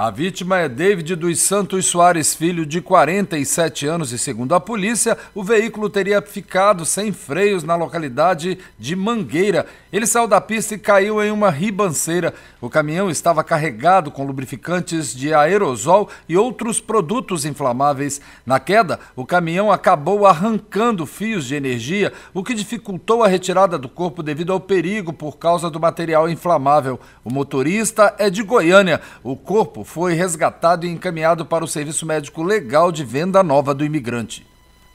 A vítima é David dos Santos Soares Filho, de 47 anos, e segundo a polícia, o veículo teria ficado sem freios na localidade de Mangueira. Ele saiu da pista e caiu em uma ribanceira. O caminhão estava carregado com lubrificantes de aerosol e outros produtos inflamáveis. Na queda, o caminhão acabou arrancando fios de energia, o que dificultou a retirada do corpo devido ao perigo por causa do material inflamável. O motorista é de Goiânia. O corpo foi resgatado e encaminhado para o Serviço Médico Legal de Venda Nova do Imigrante.